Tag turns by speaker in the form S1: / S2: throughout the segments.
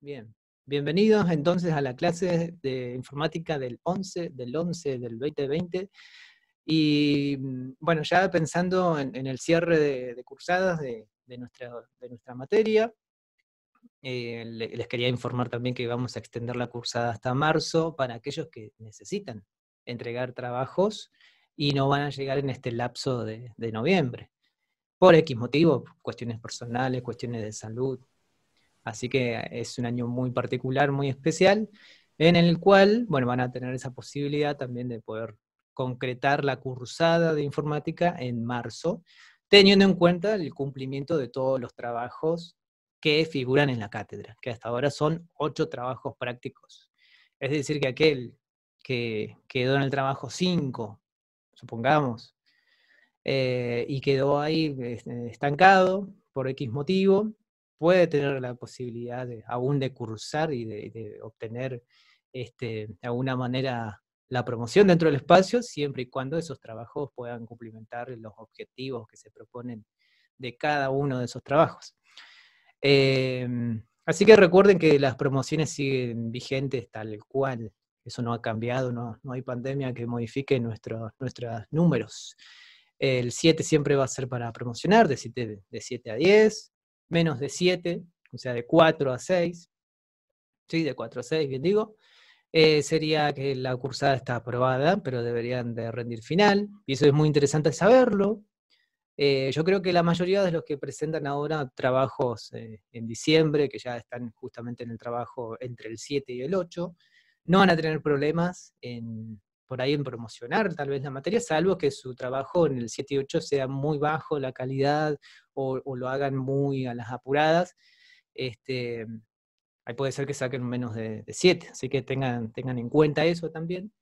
S1: Bien. Bienvenidos entonces a la clase de informática del 11, del 11 del 2020. Y mm, bueno, ya pensando en, el cierre de, cursadas de, nuestra, materia, eh, les quería informar también que vamos a extender la cursada hasta marzo para aquellos que necesitan entregar trabajos y no van a llegar en este lapso de, de noviembre, por X motivo, cuestiones personales, cuestiones de salud, Así que es un año muy particular, muy especial, en el cual, van a tener esa posibilidad también de poder concretar la cursada de informática en marzo, teniendo en cuenta el cumplimiento de todos los trabajos que figuran en la cátedra, que hasta ahora son ocho trabajos prácticos. Es decir, que aquel que quedó en el trabajo cinco, supongamos, eh, y quedó ahí eh, estancado por X motivo, puede tener la posibilidad aún de cursar y de, obtener este, de alguna manera la promoción dentro del espacio, siempre y cuando esos trabajos puedan cumplimentar los objetivos que se proponen de cada uno de esos trabajos. Em, así que recuerden que las promociones siguen vigentes tal cual, eso no ha cambiado, no, hay pandemia que modifique nuestros números. El 7 siempre va a ser para promocionar, de 7 a 10, menos de 7, o sea, de 4 a 6, sí, de 4 a 6, bien digo, eh, sería que la cursada está aprobada, pero deberían de rendir final, y eso es muy interesante saberlo. Eh, yo creo que la mayoría de los que presentan ahora trabajos eh, en diciembre, que ya están justamente en el trabajo entre el 7 y el 8, no van a tener problemas en, por ahí en promocionar tal vez la materia, salvo que su trabajo en el 7 y 8 sea muy bajo la calidad o, lo hagan muy a las apuradas. Este, ahí puede ser que saquen menos de, 7, así que tengan, tengan en cuenta eso también,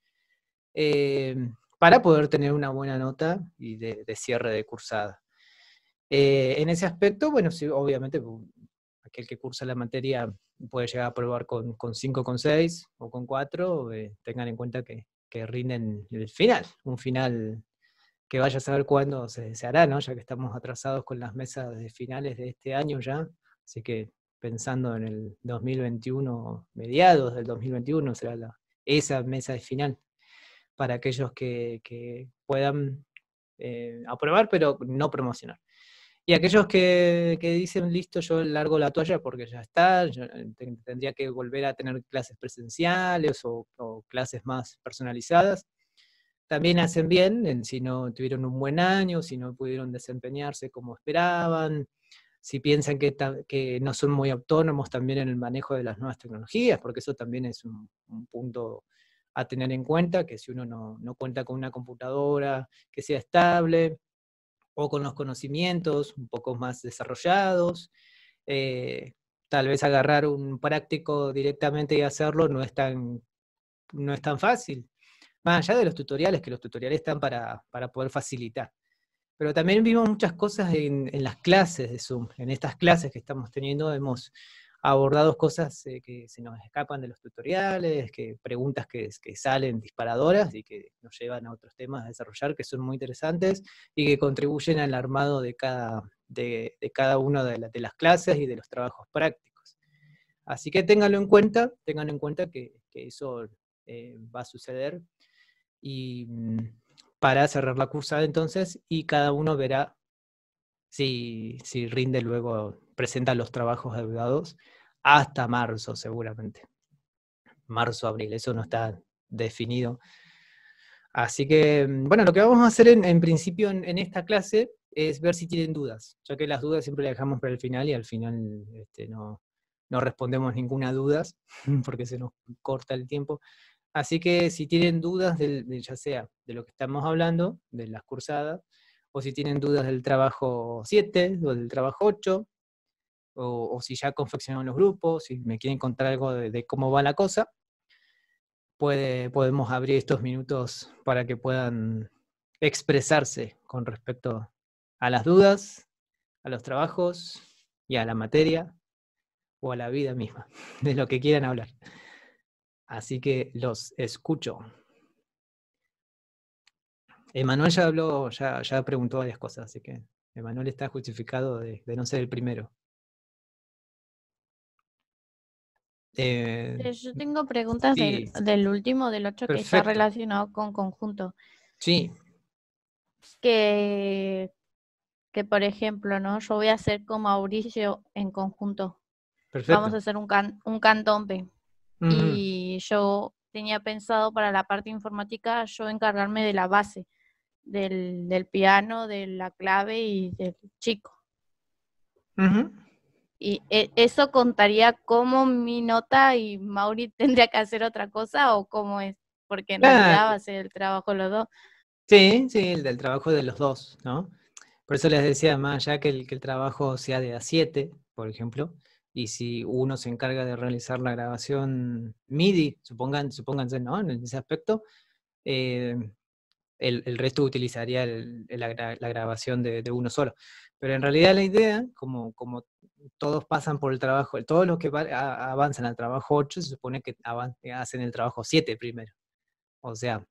S1: eh, para poder tener una buena nota y de, cierre de cursada. Eh, en ese aspecto, bueno, sí, obviamente pues, aquel que cursa la materia puede llegar a probar con, con 5, con 6 o con 4, eh, tengan en cuenta que, que rinden el final, un final que vaya a saber cuándo se, se, hará, ¿no? Ya que estamos atrasados con las mesas de finales de este año ya, así que pensando en el 2021, mediados del 2021 será esa mesa de final para aquellos que, puedan eh, aprobar pero no promocionar. Y aquellos que, dicen, listo, yo largo la toalla porque ya está, eh, tendría que volver a tener clases presenciales o, clases más personalizadas, también hacen bien en si no tuvieron un buen año, si no pudieron desempeñarse como esperaban, si piensan que, no son muy autónomos también en el manejo de las nuevas tecnologías, porque eso también es un, punto a tener en cuenta, que si uno no cuenta con una computadora que sea estable, o con los conocimientos un poco más desarrollados. Eh, tal vez agarrar un práctico directamente y hacerlo no es tan, no es tan fácil. Más allá de los tutoriales, que los tutoriales están para, para poder facilitar. Pero también vimos muchas cosas en, en, las clases de Zoom. En estas clases que estamos teniendo hemos Abordados cosas eh, que se nos escapan de los tutoriales, que preguntas que, salen disparadoras y que nos llevan a otros temas a desarrollar que son muy interesantes y que contribuyen al armado de cada, de, cada una de, de, las clases y de los trabajos prácticos. Así que ténganlo en cuenta, tengan en cuenta que, eso eh, va a suceder. Y mm, para cerrar la cursada entonces, y cada uno verá si, si rinde luego, presenta los trabajos adeudados hasta marzo seguramente. Marzo, abril, eso no está definido. Así que, mm, bueno, lo que vamos a hacer en, principio en, esta clase es ver si tienen dudas, ya que las dudas siempre las dejamos para el final y al final este, no, no respondemos ninguna duda porque se nos corta el tiempo. Así que si tienen dudas, del, ya sea de lo que estamos hablando, de las cursadas, o si tienen dudas del trabajo 7 o del trabajo 8, o, si ya confeccionaron los grupos, si me quieren contar algo de, cómo va la cosa, puede, podemos abrir estos minutos para que puedan expresarse con respecto a las dudas, a los trabajos y a la materia o a la vida misma, de lo que quieran hablar. Así que los escucho. Emanuel ya habló, ya, ya preguntó varias cosas, así que Emanuel está justificado de no ser el primero. Eh, eh, yo tengo preguntas del, último, del ocho que está relacionado con conjunto. Sí. Que, que, por ejemplo, ¿no? Yo voy a hacer como Mauricio en conjunto. Perfecto. Vamos a hacer un, can, un cantompe. Y yo tenía pensado para la parte informática yo encargarme de la base, del, del piano, de la clave y del chico. ajá y e, eso contaría cómo mi nota y Mauri tendría que hacer otra cosa o cómo es, porque no claro. realidad el trabajo los dos. Sí, sí, el del trabajo de los dos, ¿no? Por eso les decía más allá que el, que el trabajo sea de a siete, por ejemplo, y si uno se encarga de realizar la grabación MIDI, supongan, supónganse, ¿no? En ese aspecto, eh, el, el, resto utilizaría la, grabación de uno solo. Pero en realidad la idea, como, todos pasan por el trabajo, todos los que avanzan al trabajo 8 se supone que eh, hacen el trabajo 7 primero. O sea,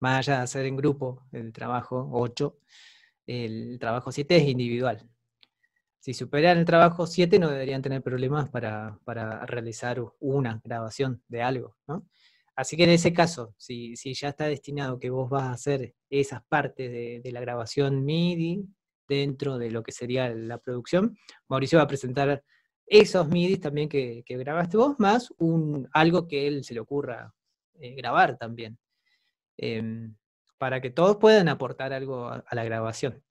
S1: más allá de hacer en grupo el trabajo 8, el trabajo 7 es individual. Si superan el trabajo 7 no deberían tener problemas para, realizar una grabación de algo, Así que en ese caso, si, ya está destinado que vos vas a hacer esas partes de la grabación MIDI, dentro de lo que sería la producción. Mauricio va a presentar esos MIDI también que, grabaste vos, más un, algo que él se le ocurra eh, grabar también, em, para que todos puedan aportar algo a, la grabación.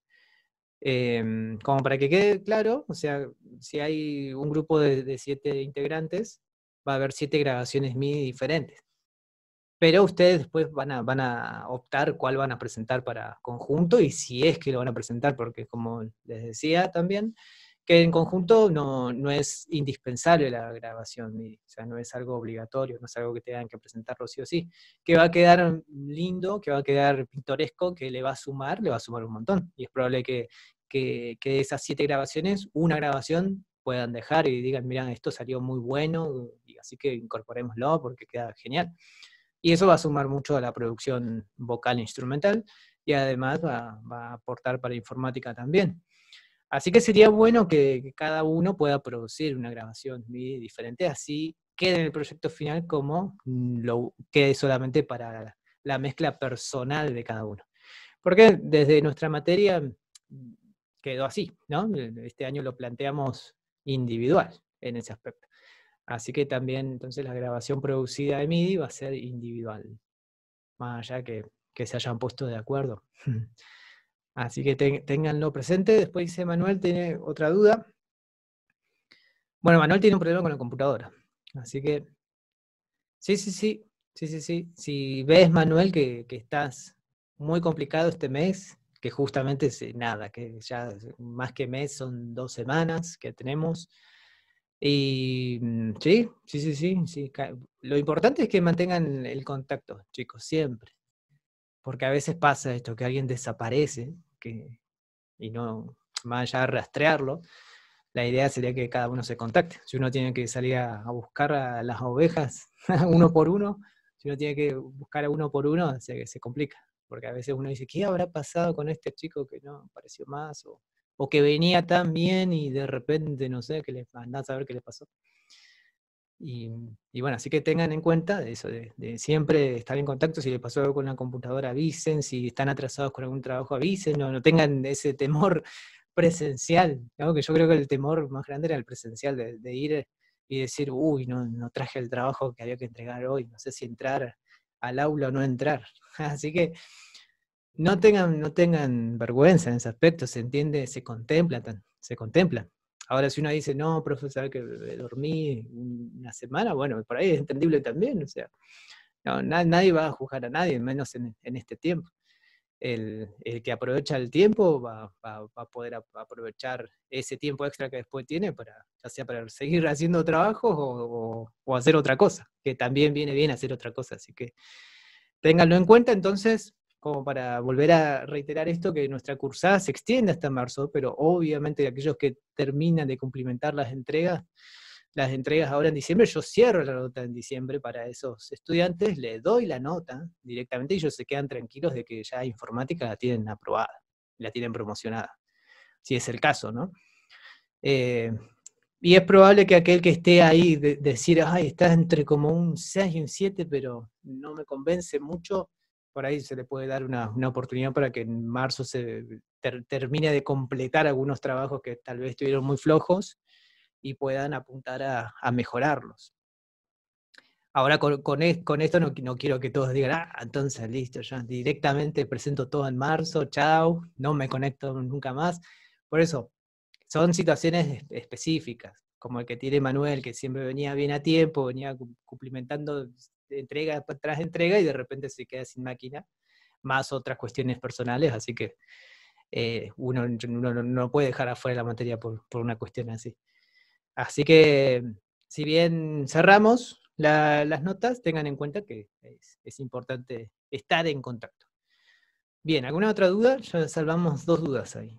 S1: Em, como para que quede claro, o sea, si hay un grupo de siete integrantes, va a haber siete grabaciones MIDI diferentes pero ustedes después van a, van a optar cuál van a presentar para conjunto y si es que lo van a presentar, porque como les decía también, que en conjunto no, no es indispensable la grabación, o sea, no es algo obligatorio, no es algo que tengan que presentarlo sí o sí, que va a quedar lindo, que va a quedar pintoresco, que le va a sumar, le va a sumar un montón, y es probable que, que, que de esas siete grabaciones, una grabación puedan dejar y digan, mira, esto salió muy bueno, y así que incorporémoslo porque queda genial. Y eso va a sumar mucho a la producción vocal instrumental y además va, a aportar para informática también. Así que sería bueno que, cada uno pueda producir una grabación diferente, así quede en el proyecto final como lo quede solamente para la, la mezcla personal de cada uno. Porque desde nuestra materia quedó así, ¿no? Este año lo planteamos individual en ese aspecto. Así que también entonces la grabación producida de MIDI va a ser individual, más allá que, que se hayan puesto de acuerdo. Así que tenganlo presente. Después dice Manuel, tiene otra duda. Bueno, Manuel tiene un problema con la computadora. Así que, sí, sí, sí, sí, sí, sí. Si ves, Manuel, que, que estás muy complicado este mes, que justamente es nada, que ya más que mes son dos semanas que tenemos y sí, sí, sí, sí, sí. Lo importante es que mantengan el contacto, chicos, siempre. Porque a veces pasa esto, que alguien desaparece que, y no, más allá rastrearlo, la idea sería que cada uno se contacte. Si uno tiene que salir a, buscar a las ovejas uno por uno, si uno tiene que buscar a uno por uno, se, se complica. Porque a veces uno dice, ¿qué habrá pasado con este chico que no apareció más? o que venía tan bien y de repente, no sé, que le andás a saber qué le pasó. Y, bueno, así que tengan en cuenta de eso, de, siempre estar en contacto. Si le pasó algo con la computadora, avisen. Si están atrasados con algún trabajo, avisen. No, no tengan ese temor presencial. ¿no? Que yo creo que el temor más grande era el presencial, de, de ir y decir, uy, no, no, traje el trabajo que había que entregar hoy. No sé si entrar al aula o no entrar. Así que no tengan, no tengan vergüenza en ese aspecto, se entiende, se contempla, se contempla. Ahora, si uno dice, no, profesor, que dormí una semana, bueno, por ahí es entendible también, o sea, no, nadie va a juzgar a nadie, menos en, en este tiempo. El, el, que aprovecha el tiempo va, a poder aprovechar ese tiempo extra que después tiene para, ya sea para seguir haciendo trabajos o, o, o hacer otra cosa, que también viene bien hacer otra cosa, así que ténganlo en cuenta, entonces como para volver a reiterar esto, que nuestra cursada se extiende hasta marzo, pero obviamente aquellos que terminan de cumplimentar las entregas, las entregas ahora en diciembre, yo cierro la nota en diciembre para esos estudiantes, les doy la nota directamente y ellos se quedan tranquilos de que ya informática la tienen aprobada, la tienen promocionada, si es el caso, ¿no? Eh, y es probable que aquel que esté ahí, de, decir, ay, está entre como un 6 y un 7, pero no me convence mucho, por ahí se le puede dar una, oportunidad para que en marzo se termine de completar algunos trabajos que tal vez estuvieron muy flojos y puedan apuntar a, mejorarlos. Ahora con, con, esto no, no, quiero que todos digan, ah, entonces listo, ya directamente presento todo en marzo, chao, no me conecto nunca más. Por eso, son situaciones específicas, como el que tiene Manuel, que siempre venía bien a tiempo, venía cumplimentando este, entrega tras entrega y de repente se queda sin máquina, más otras cuestiones personales, así que eh, uno, no puede dejar afuera la materia por, una cuestión así. Así que, si bien cerramos las notas, tengan en cuenta que es, importante estar en contacto. Bien, ¿alguna otra duda? Ya salvamos dos dudas ahí.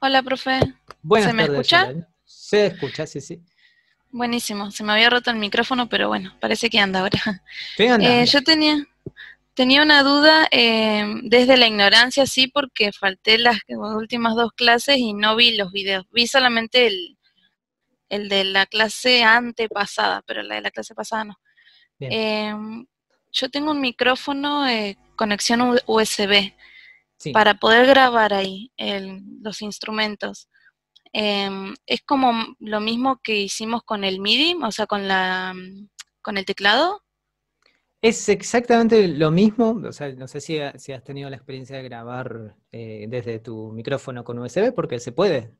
S1: Hola, profe. Buenas ¿Se me escucha? Se escucha, sí, sí. Buenísimo, se me había
S2: roto el micrófono, pero bueno, parece que anda ahora.
S1: Eh, yo
S2: tenía, tenía una duda eh, desde la ignorancia, sí, porque falté las, últimas dos clases y no vi los videos. Vi solamente el, el de la clase antepasada, pero la de la clase pasada no. Eh, yo tengo un micrófono,
S1: conexión USB, para poder grabar ahí los instrumentos. Em, es como lo mismo que hicimos con el MIDI, o sea, con, la, mm, con el teclado. Es exactamente lo mismo, o sea, no sé si, has tenido la experiencia de grabar eh, desde tu micrófono con USB, porque se puede.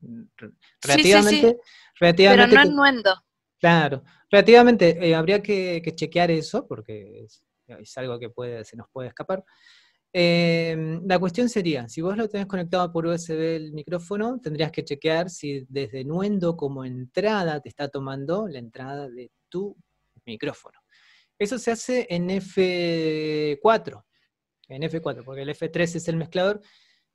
S1: Relativamente, Pero no ennuendo. Claro, relativamente eh, habría que, chequear eso, porque es, es algo que puede, se nos puede escapar. Em, la cuestión sería, si vos lo tenés conectado por USB el micrófono, tendrías que chequear si desde Nuendo como entrada te está tomando la entrada de tu micrófono. Eso se hace en F4, en F4, porque el F3 es el mezclador.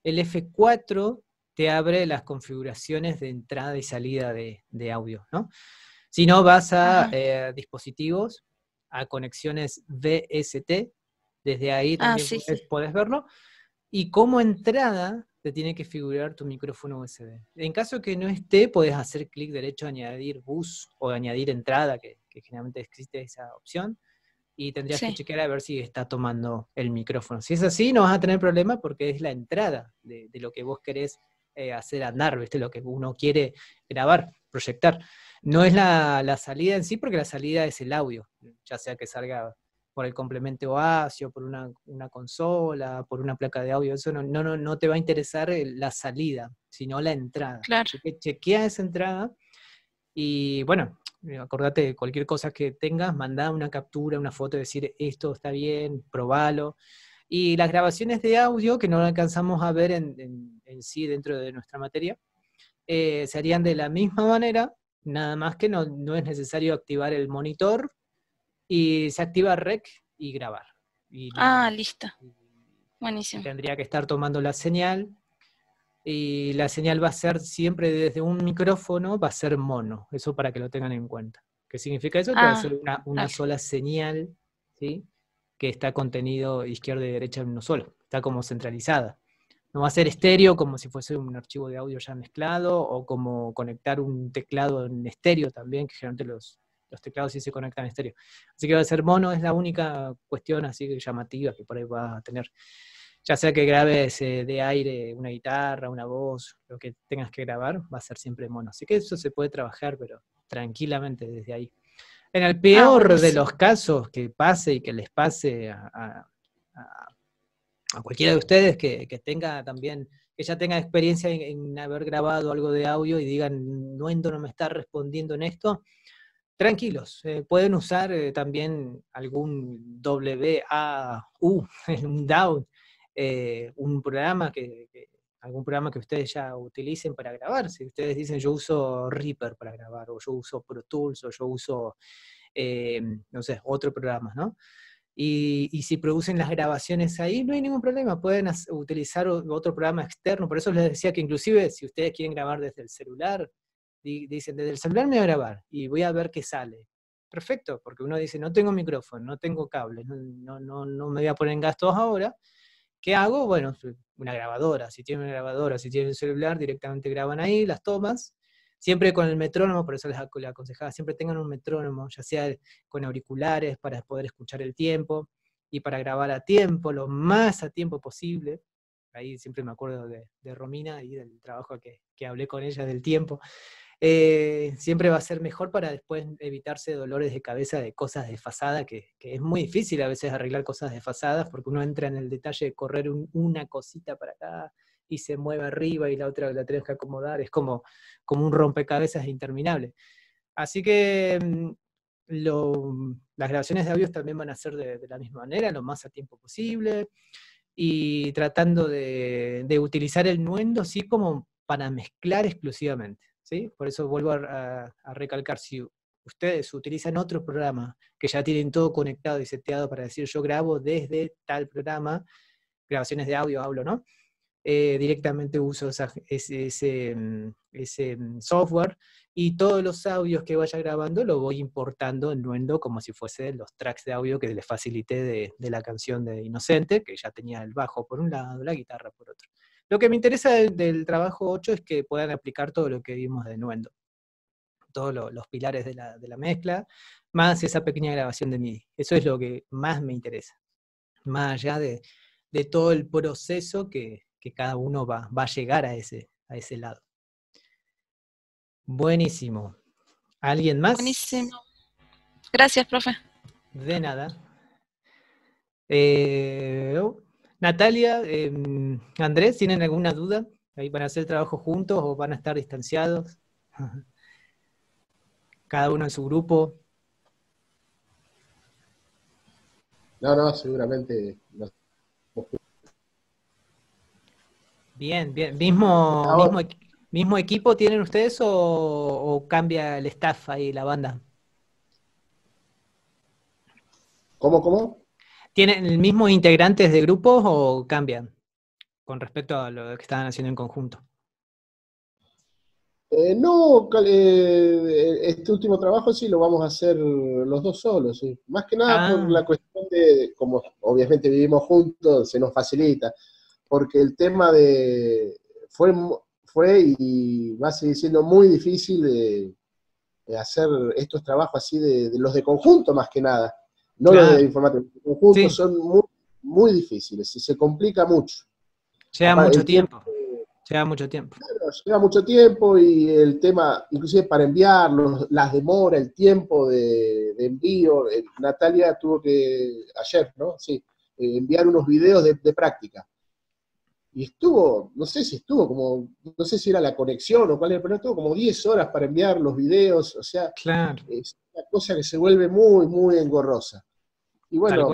S1: El F4 te abre las configuraciones de entrada y salida de, audio, ¿no? Si no, vas a eh, dispositivos, a conexiones VST, desde ahí ah, también verlo. Y como entrada te tiene que figurar tu micrófono USB. En caso que no esté, puedes hacer clic derecho, añadir bus o añadir entrada, que, generalmente existe esa opción. Y tendrías que chequear a ver si está tomando el micrófono. Si es así, no vas a tener problema porque es la entrada de, lo que vos querés eh, hacer andar, lo que uno quiere grabar, proyectar. No es la, la salida en sí, porque la salida es el audio, ya sea que salga por el complemento OASIO, por una, consola, por una placa de audio, eso no, no, no te va a interesar la salida, sino la entrada. Claro. Chequea esa entrada y bueno, acordate de cualquier cosa que tengas, mandá una captura, una foto, decir esto está bien, probalo. Y las grabaciones de audio que no alcanzamos a ver en, sí dentro de nuestra materia, eh, serían se de la misma manera, nada más que no, no es necesario activar el monitor y se activa rec y grabar. Y ah, listo. Buenísimo. Tendría que estar tomando la señal y la señal va a ser siempre desde un micrófono, va a ser mono, eso para que lo tengan en cuenta. ¿Qué significa eso? que va a ah, ser una, sola señal, Que está contenido izquierda y derecha en uno solo, está como centralizada. No va a ser estéreo como si fuese un archivo de audio ya mezclado o como conectar un teclado en estéreo también, que generalmente los, los teclados sí se conectan en estéreo. Así que va a ser mono, es la única cuestión así llamativa que por ahí va a tener. Ya sea que grabes eh, de aire una guitarra, una voz, lo que tengas que grabar, va a ser siempre mono. Así que eso se puede trabajar, pero tranquilamente desde ahí. En el ah, peor de los casos que pase y que les pase a, cualquiera de ustedes que, tenga también que ya tenga experiencia en, haber grabado algo de audio y digan, no, no me está respondiendo en esto, tranquilos, eh, pueden usar eh, también algún WAU, un down, eh, un programa que, algún programa que ustedes ya utilicen para grabar. Si ustedes dicen yo uso Reaper para grabar, o yo uso Pro Tools, o yo uso, no sé, otro programa, ¿no? Y, y, si producen las grabaciones ahí, no hay ningún problema, pueden utilizar otro programa externo. Por eso les decía que inclusive si ustedes quieren grabar desde el celular, dicen, desde el celular me voy a grabar y voy a ver qué sale. Perfecto, porque uno dice, no tengo micrófono, no tengo cable, no, no, no me voy a poner en gastos ahora. ¿Qué hago? Bueno, una grabadora, si tienen una grabadora, si tienen un celular, directamente graban ahí las tomas, siempre con el metrónomo, por eso les aconsejaba, siempre tengan un metrónomo, ya sea con auriculares para poder escuchar el tiempo y para grabar a tiempo, lo más a tiempo posible. Ahí siempre me acuerdo de, Romina y del trabajo que, que hablé con ella del tiempo. Eh, siempre va a ser mejor para después evitarse dolores de cabeza de cosas desfasadas, que, que es muy difícil a veces arreglar cosas desfasadas porque uno entra en el detalle de correr una cosita para acá y se mueve arriba y la otra la tienes que acomodar, es como, como un rompecabezas interminable. Así que mm, las grabaciones de audio también van a ser de, la misma manera, lo más a tiempo posible, y tratando de, utilizar el nuendo sí como para mezclar exclusivamente. Por eso vuelvo a, recalcar, si ustedes utilizan otro programa que ya tienen todo conectado y seteado para decir yo grabo desde tal programa, grabaciones de audio hablo, ¿no? Eh, directamente uso ese, mm, mm, software y todos los audios que vaya grabando lo voy importando en Nuendo como si fuese los tracks de audio que les facilité de, de la canción de Inocente, que ya tenía el bajo por un lado, la guitarra por otro. Lo que me interesa del, trabajo 8 es que puedan aplicar todo lo que vimos de Nuendo, todos los pilares de la, mezcla, más esa pequeña grabación de mí. Eso es lo que más me interesa, más allá de, de todo el proceso que, cada uno va, a llegar a ese, lado. Buenísimo. ¿Alguien más? Buenísimo. Gracias, profe. De nada. Eh, oh. Natalia, em, Andrés, ¿tienen alguna duda? ¿Ahí van a hacer trabajo juntos o van a estar distanciados? Cada uno en su grupo.
S2: No, no, seguramente
S1: Bien, bien. ¿Mismo, equipo tienen ustedes o, o, cambia el staff ahí, la banda? ¿Cómo, cómo? ¿Tienen el mismo integrantes de grupos o cambian con respecto a lo que estaban haciendo en conjunto?
S2: Eh, no, eh, este último trabajo sí lo vamos a hacer los dos solos, sí. Más que nada por ah. la cuestión de, como obviamente vivimos juntos, se nos facilita, porque el tema de fue, fue y va a seguir siendo muy difícil de, hacer estos trabajos así de, los de conjunto más que nada no los de informática. conjuntos son muy, muy difíciles y se
S1: complica mucho. Lleva mucho tiempo. Se Lleva mucho tiempo.
S2: Claro, lleva mucho tiempo y el tema, inclusive para enviarlos, las demoras, el tiempo de, envío. Eh, Natalia tuvo que, ayer, ¿no? Sí, eh, enviar unos videos de, práctica y estuvo, no sé si estuvo como, no sé si era la conexión o cuál era, pero estuvo como 10 horas para enviar los videos, o sea, claro. es una cosa que se vuelve muy, muy engorrosa. Y bueno,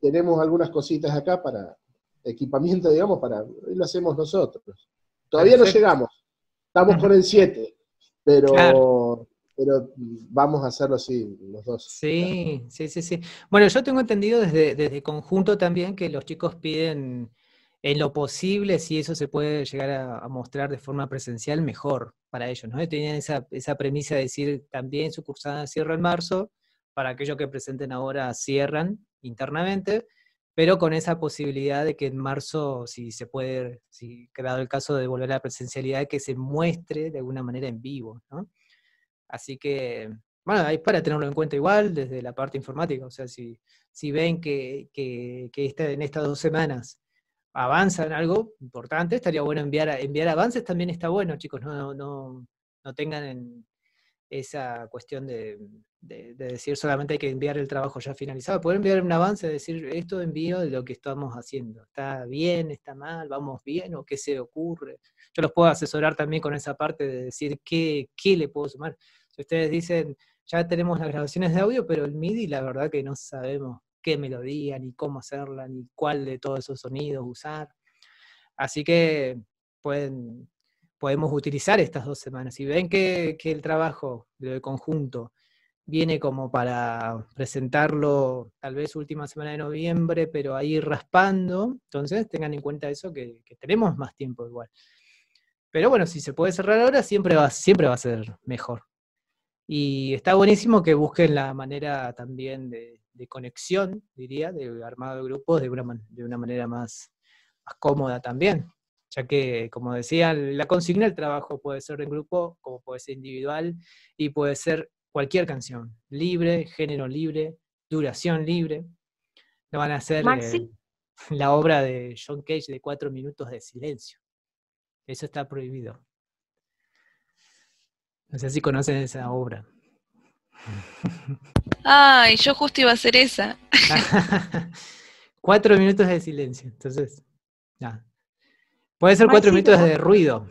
S2: tenemos algunas cositas acá para equipamiento, digamos, para lo hacemos nosotros. Todavía no llegamos, estamos por el 7, pero, pero vamos a hacerlo así
S1: los dos. Sí, sí, sí, sí. Bueno, yo tengo entendido desde, desde conjunto también que los chicos piden en lo posible, si eso se puede llegar a, mostrar de forma presencial, mejor para ellos, ¿no? Tenían esa, esa premisa de decir también su cursada cierra en marzo, para aquellos que presenten ahora cierran internamente, pero con esa posibilidad de que en marzo, si se puede, si quedado el caso de volver la presencialidad, que se muestre de alguna manera en vivo, Así que, bueno, ahí para tenerlo en cuenta igual desde la parte informática, o sea, si, si ven que, que, en estas dos semanas avanzan algo importante, estaría bueno enviar, enviar avances, también está bueno, chicos, no, no, no tengan en, esa cuestión de, decir solamente hay que enviar el trabajo ya finalizado, poder enviar un avance, decir esto envío de lo que estamos haciendo, está bien, está mal, vamos bien o qué se ocurre. Yo los puedo asesorar también con esa parte de decir qué, qué le puedo sumar. Si ustedes dicen, ya tenemos las grabaciones de audio, pero el MIDI la verdad que no sabemos qué melodía, ni cómo hacerla, ni cuál de todos esos sonidos usar. Así que pueden podemos utilizar estas dos semanas. Si ven que, el trabajo de conjunto viene como para presentarlo tal vez última semana de noviembre, pero ahí raspando, entonces tengan en cuenta eso que, tenemos más tiempo igual. Pero bueno, si se puede cerrar ahora, siempre va, siempre va a ser mejor. Y está buenísimo que busquen la manera también de, conexión, diría, de armado de grupos de una, de una manera más cómoda también ya que, como decía, la consigna del trabajo puede ser en grupo, como puede ser individual, y puede ser cualquier canción, libre, género libre, duración libre. No van a hacer eh, la obra de John Cage de cuatro minutos de silencio. Eso está prohibido. No sé si conocen esa obra. Ay, yo justo iba a hacer esa. cuatro minutos de silencio, entonces, ya. Puede ser cuatro minutos de ruido.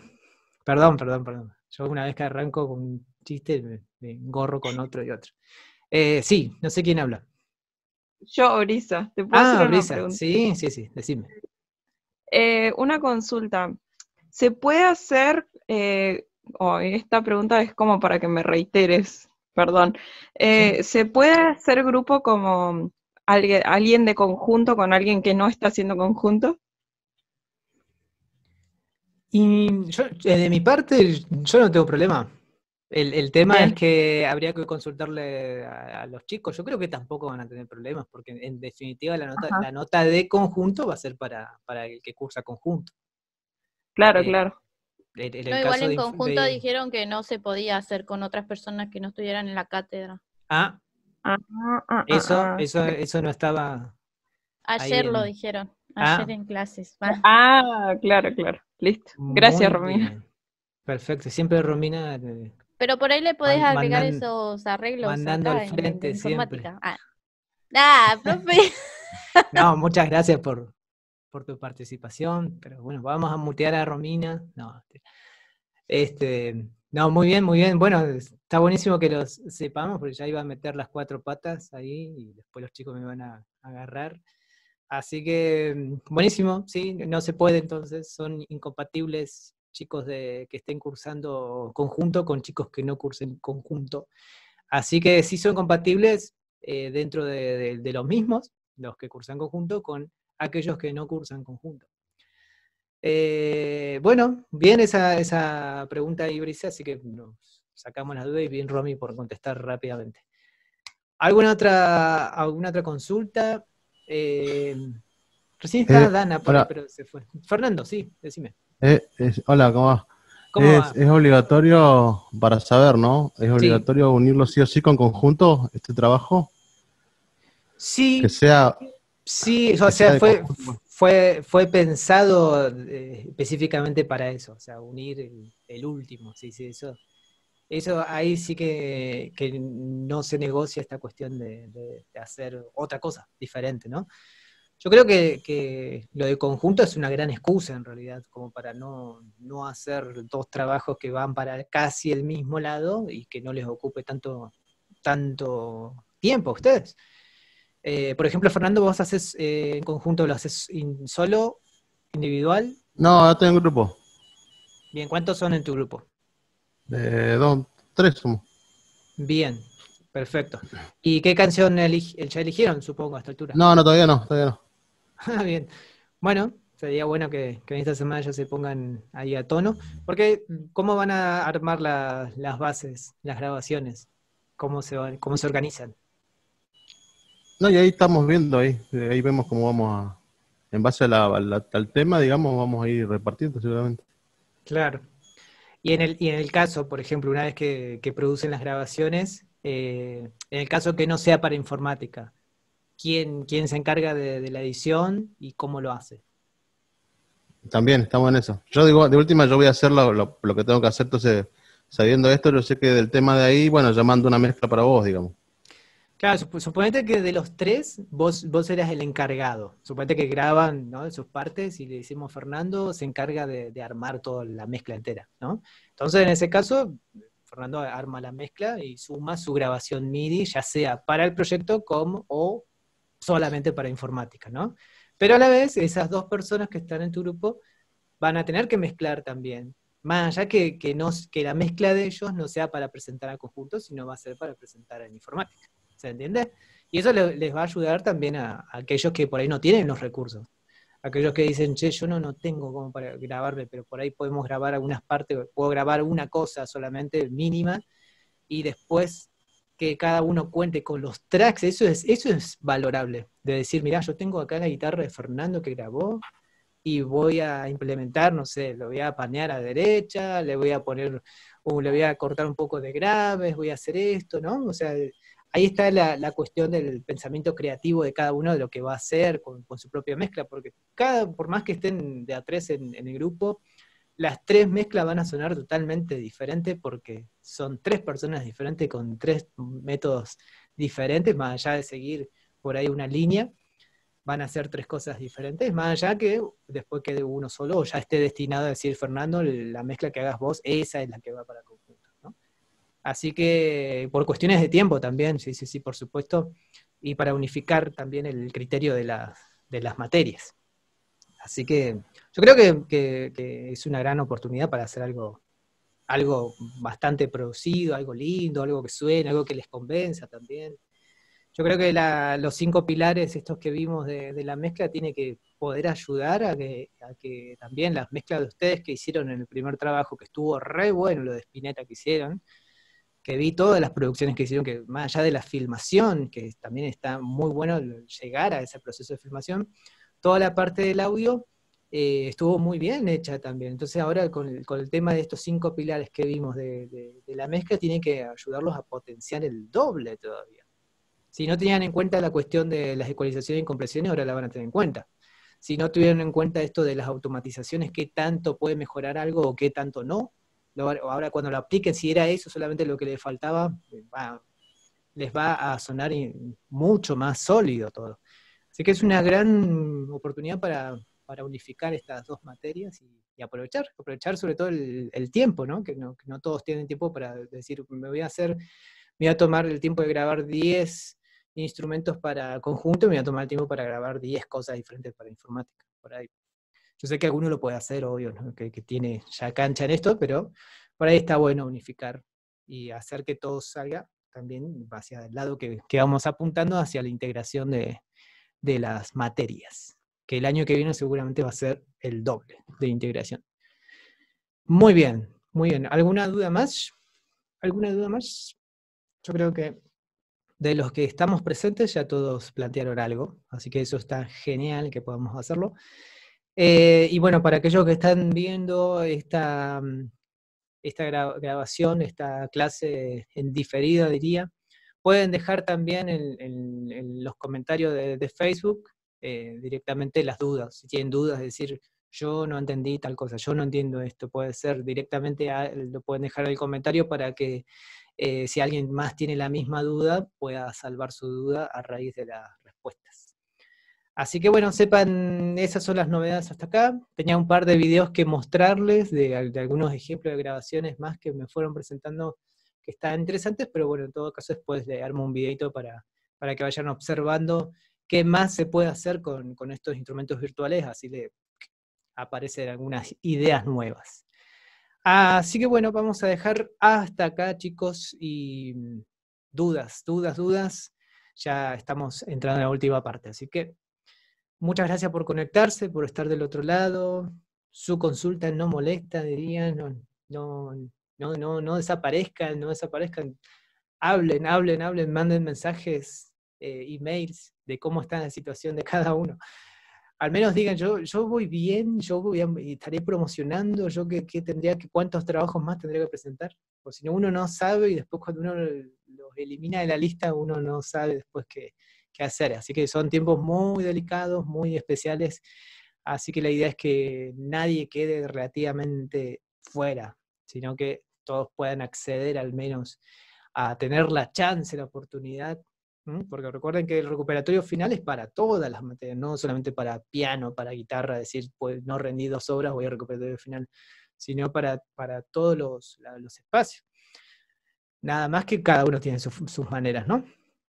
S1: Perdón, perdón, perdón. Yo una vez que arranco con un chiste, me, engorro con otro y otro. Eh, sí, no sé quién habla. Yo, Brisa. ah, hacer Sí, sí, sí, decime. Eh, una consulta. ¿Se puede hacer, eh, oh, esta pregunta es como para que me reiteres, perdón, ¿se puede hacer grupo como alguien de conjunto con alguien que no está haciendo conjunto? Y yo, eh, de mi parte, yo no tengo problema. El, tema es que habría que consultarle a, los chicos. Yo creo que tampoco van a tener problemas, porque en definitiva la nota, la nota de conjunto va a ser para, el que cursa conjunto. Claro, eh, claro. igual en conjunto dijeron que no se podía hacer con otras personas que no estuvieran en la cátedra. Ah, ah, ah, ah eso, eso, eso no estaba.
S2: Ayer lo
S1: dijeron, ayer en clases. Ah, claro, claro. Listo. Gracias, Romina. Perfecto. Siempre Romina. Eh, pero por ahí le podés agregar esos arreglos. Mandando al frente siempre.
S2: Ah. ah profe.
S1: no, muchas gracias por, por tu participación. Pero bueno, vamos a mutear a Romina. No. Este, este no, muy bien, muy bien. Bueno, está buenísimo que los sepamos, porque ya iba a meter las cuatro patas ahí y después los chicos me van a agarrar. Así que, mm, buenísimo, sí, no se puede entonces, son incompatibles chicos de, que estén cursando conjunto con chicos que no cursen conjunto. Así que sí son compatibles eh, dentro de, los mismos, los que cursan conjunto, con aquellos que no cursan conjunto. Eh, bueno, bien esa, esa pregunta, Ibrisa, así que nos sacamos la duda, y bien, Romy, por contestar rápidamente. ¿Alguna otra, alguna otra consulta? Eh, recién eh, estaba Dana, pero se fue. Fernando, sí, decime.
S2: Eh, hola, ¿cómo va? es, obligatorio, para saber, ¿no? ¿Es obligatorio unirlo sí o sí con conjunto, este trabajo?
S1: Sí. Que sea...
S2: Sí, o sea, fue,
S1: fue, fue, pensado específicamente para eso, o sea, unir el último, sí, sí, eso eso ahí sí que, no se negocia esta cuestión de, hacer otra cosa diferente, ¿no? Yo creo que, lo de conjunto es una gran excusa en realidad, como para no, hacer dos trabajos que van para casi el mismo lado y que no les ocupe tanto, tanto tiempo a ustedes. Eh, por ejemplo, Fernando, ¿vos haces eh, en conjunto, lo haces solo, individual?
S2: No, yo estoy en grupo.
S1: Bien, ¿cuántos son en tu grupo?
S2: Eh, dos, tres somos.
S1: Bien, perfecto. ¿Y qué canción ya eligieron, supongo, a esta altura? No, no,
S2: todavía no, todavía no.
S1: Ah, bien. Bueno, sería bueno que, en esta semana ya se pongan ahí a tono, porque ¿cómo van a armar las bases, las grabaciones? ¿Cómo se, van, ¿Cómo se organizan?
S2: No, y ahí estamos viendo, ahí, eh, ahí vemos cómo vamos a, en base a la, al tema, digamos, vamos a ir repartiendo seguramente.
S1: Claro. Y en el, y en el caso, por ejemplo, una vez que, producen las grabaciones, eh, en el caso que no sea para informática, ¿quién, se encarga de, la edición y cómo lo hace?
S2: También estamos en eso. Yo digo, de última yo voy a hacer lo, lo, que tengo que hacer, entonces sabiendo esto, yo sé que del tema de ahí, bueno, mando una mezcla para vos, digamos.
S1: Claro, suponete que de los tres vos, vos eras el encargado. Suponete que graban ¿no? sus partes y le decimos Fernando se encarga de, armar toda la mezcla entera, ¿no? Entonces, en ese caso, Fernando arma la mezcla y suma su grabación MIDI, ya sea para el proyecto como o solamente para informática, ¿no? Pero a la vez, esas dos personas que están en tu grupo van a tener que mezclar también. Más allá que, que, la mezcla de ellos no sea para presentar a conjunto, sino va a ser para presentar en informática. ¿Se entiende? Y eso les va a ayudar también a, aquellos que por ahí no tienen los recursos. Aquellos que dicen, che, yo no, no tengo como para grabarme, pero por ahí podemos grabar algunas partes, puedo grabar una cosa solamente mínima y después que cada uno cuente con los tracks, eso es, eso es valorable. De decir, mirá, yo tengo acá la guitarra de Fernando que grabó y voy a implementar, no sé, lo voy a panear a derecha, le voy a poner, le voy a cortar un poco de graves, voy a hacer esto, ¿no? O sea, ahí está la, cuestión del pensamiento creativo de cada uno de lo que va a hacer con, su propia mezcla, porque cada, por más que estén de a tres en, el grupo, las tres mezclas van a sonar totalmente diferentes porque son tres personas diferentes con tres métodos diferentes, más allá de seguir por ahí una línea, van a hacer tres cosas diferentes, más allá que después quede uno solo o ya esté destinado a decir, Fernando, la mezcla que hagas vos, esa es la que va para Así que por cuestiones de tiempo también, sí, sí, sí, por supuesto, y para unificar también el criterio de, la, de las materias. Así que yo creo que, que, es una gran oportunidad para hacer algo, algo bastante producido, algo lindo, algo que suene, algo que les convenza también. Yo creo que los cinco pilares estos que vimos de, de, la mezcla tiene que poder ayudar a que, a que también las mezclas de ustedes que hicieron en el primer trabajo, que estuvo re bueno lo de Spinetta que hicieron, que vi todas las producciones que hicieron, que más allá de la filmación, que también está muy bueno llegar a ese proceso de filmación, toda la parte del audio eh, estuvo muy bien hecha también. Entonces ahora con el, tema de estos cinco pilares que vimos de, de la mezcla, tiene que ayudarlos a potenciar el doble todavía. Si no tenían en cuenta la cuestión de las ecualizaciones y compresiones, ahora la van a tener en cuenta. Si no tuvieron en cuenta esto de las automatizaciones, qué tanto puede mejorar algo o qué tanto no, ahora cuando lo apliquen, si era eso solamente lo que les faltaba, eh, les va a sonar mucho más sólido todo. Así que es una gran oportunidad para, unificar estas dos materias y, aprovechar, aprovechar sobre todo el, tiempo, Que, ¿no? todos tienen tiempo para decir, me voy a hacer, me voy a tomar el tiempo de grabar 10 instrumentos para conjunto y me voy a tomar el tiempo para grabar 10 cosas diferentes para informática. Por ahí yo sé que alguno lo puede hacer, obvio, que, que, tiene ya cancha en esto, pero por ahí está bueno unificar y hacer que todo salga también hacia el lado que, que vamos apuntando, hacia la integración de, de las materias, que el año que viene seguramente va a ser el doble de integración. Muy bien, muy bien. ¿Alguna duda más? ¿Alguna duda más? Yo creo que de los que estamos presentes ya todos plantearon algo, así que eso está genial que podamos hacerlo. Eh, y bueno, para aquellos que están viendo esta, mm, grabación, esta clase en diferida, diría, pueden dejar también en, los comentarios de, Facebook eh, directamente las dudas. Si tienen dudas, es decir, yo no entendí tal cosa, yo no entiendo esto, puede ser directamente, lo pueden dejar en el comentario para que eh, si alguien más tiene la misma duda, pueda salvar su duda a raíz de las respuestas. Así que bueno, sepan, esas son las novedades hasta acá. Tenía un par de videos que mostrarles de, algunos ejemplos de grabaciones más que me fueron presentando que están interesantes, pero bueno, en todo caso después le armo un videito para, que vayan observando qué más se puede hacer con, con estos instrumentos virtuales, así le aparecen algunas ideas nuevas. Así que bueno, vamos a dejar hasta acá, chicos, y mm, dudas, dudas, dudas. Ya estamos entrando en la última parte, así que Muchas gracias por conectarse, por estar del otro lado. Su consulta no molesta, dirían, no, no, no, no, no desaparezcan, no desaparezcan. Hablen, hablen, hablen, manden mensajes, eh, emails de cómo está la situación de cada uno. Al menos digan, yo, yo voy bien, yo voy estaré promocionando, yo qué tendría que, cuántos trabajos más tendría que presentar. O si no, uno no sabe y después cuando uno los elimina de la lista, uno no sabe después que, hacer. Así que son tiempos muy delicados, muy especiales. Así que la idea es que nadie quede relativamente fuera, sino que todos puedan acceder al menos a tener la chance, la oportunidad, porque recuerden que el recuperatorio final es para todas las materias, no solamente para piano, para guitarra, decir, pues no rendí dos obras, voy al recuperatorio final, sino para, para todos los, espacios. Nada más que cada uno tiene sus maneras, ¿no?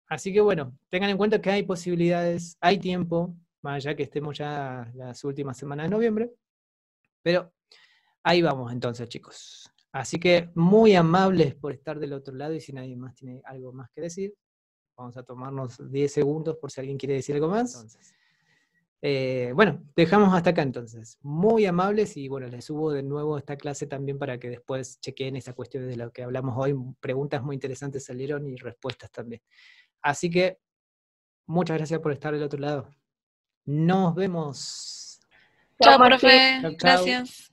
S1: Así que bueno, tengan en cuenta que hay posibilidades, hay tiempo, más allá que estemos ya las últimas semanas de noviembre, pero ahí vamos entonces, chicos. Así que muy amables por estar del otro lado y si nadie más tiene algo más que decir, vamos a tomarnos 10 segundos por si alguien quiere decir algo más. Eh, bueno, dejamos hasta acá entonces. Muy amables y bueno, les subo de nuevo esta clase también para que después chequen esa cuestión de lo que hablamos hoy. Preguntas muy interesantes salieron y respuestas también. Así que muchas gracias por estar del otro lado. Nos vemos. Chao, profe. Gracias.